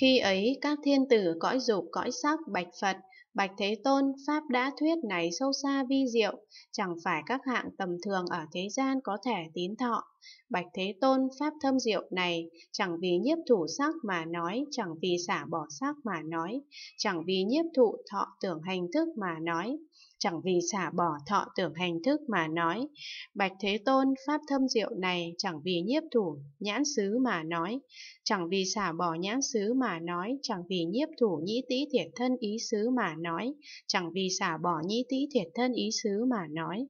Khi ấy các thiên tử cõi dục cõi sắc bạch Phật, bạch Thế Tôn, Pháp đã thuyết này sâu xa vi diệu, chẳng phải các hạng tầm thường ở thế gian có thể tín thọ. Bạch Thế Tôn, Pháp thâm diệu này, chẳng vì nhiếp thủ sắc mà nói, chẳng vì xả bỏ sắc mà nói, chẳng vì nhiếp thụ thọ tưởng hành thức mà nói, chẳng vì xả bỏ thọ tưởng hành thức mà nói. Bạch Thế Tôn, Pháp thâm diệu này, chẳng vì nhiếp thủ nhãn xứ mà nói, chẳng vì xả bỏ nhãn xứ mà mà nói, chẳng vì nhiếp thủ nhĩ tý thiệt thân ý xứ mà nói, chẳng vì xả bỏ nhĩ tý thiệt thân ý xứ mà nói.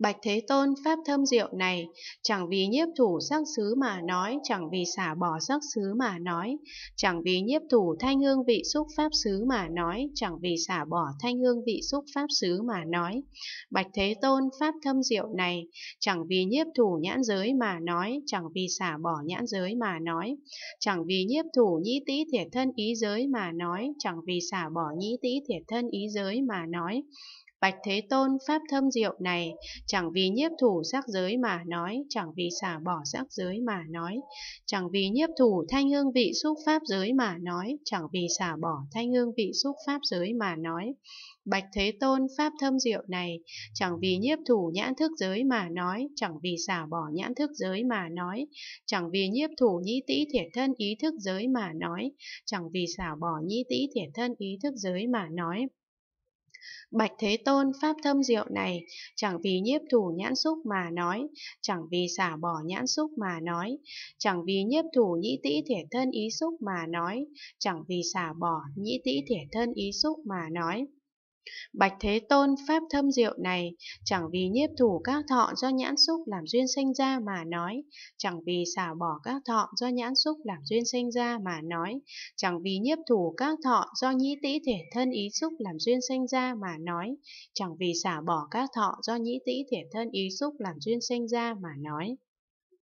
Bạch Thế Tôn Pháp thâm diệu này, chẳng vì nhiếp thủ sắc xứ mà nói, chẳng vì xả bỏ sắc xứ mà nói, chẳng vì nhiếp thủ thanh hương vị xúc Pháp xứ mà nói, chẳng vì xả bỏ thanh hương vị xúc Pháp xứ mà nói. Bạch Thế Tôn Pháp thâm diệu này, chẳng vì nhiếp thủ nhãn giới mà nói, chẳng vì xả bỏ nhãn giới mà nói, chẳng vì nhiếp thủ nhĩ tĩ thiệt thân ý giới mà nói, chẳng vì xả bỏ nhĩ tĩ thiệt thân ý giới mà nói Bạch Thế Tôn Pháp thâm diệu này, chẳng vì nhiếp thủ sắc giới mà nói, chẳng vì xả bỏ sắc giới mà nói, chẳng vì nhiếp thủ thanh hương vị xúc pháp giới mà nói, chẳng vì xả bỏ thanh hương vị xúc pháp giới mà nói. Bạch Thế Tôn Pháp thâm diệu này, chẳng vì nhiếp thủ nhãn thức giới mà nói, chẳng vì xả bỏ nhãn thức giới mà nói, chẳng vì nhiếp thủ nhĩ tĩ thiệt thân ý thức giới mà nói, chẳng vì xả bỏ nhĩ tĩ thiệt thân ý thức giới mà nói. Bạch Thế Tôn pháp thâm diệu này, chẳng vì nhiếp thủ nhãn xúc mà nói, chẳng vì xả bỏ nhãn xúc mà nói, chẳng vì nhiếp thủ nhĩ tĩ thể thân ý xúc mà nói, chẳng vì xả bỏ nhĩ tĩ thể thân ý xúc mà nói Bạch Thế Tôn pháp thâm diệu này, chẳng vì nhiếp thủ các thọ do nhãn xúc làm duyên sinh ra mà nói, chẳng vì xả bỏ các thọ do nhãn xúc làm duyên sinh ra mà nói, chẳng vì nhiếp thủ các thọ do nhĩ tĩ thể thân ý xúc làm duyên sinh ra mà nói, chẳng vì xả bỏ các thọ do nhĩ tĩ thể thân ý xúc làm duyên sinh ra mà nói.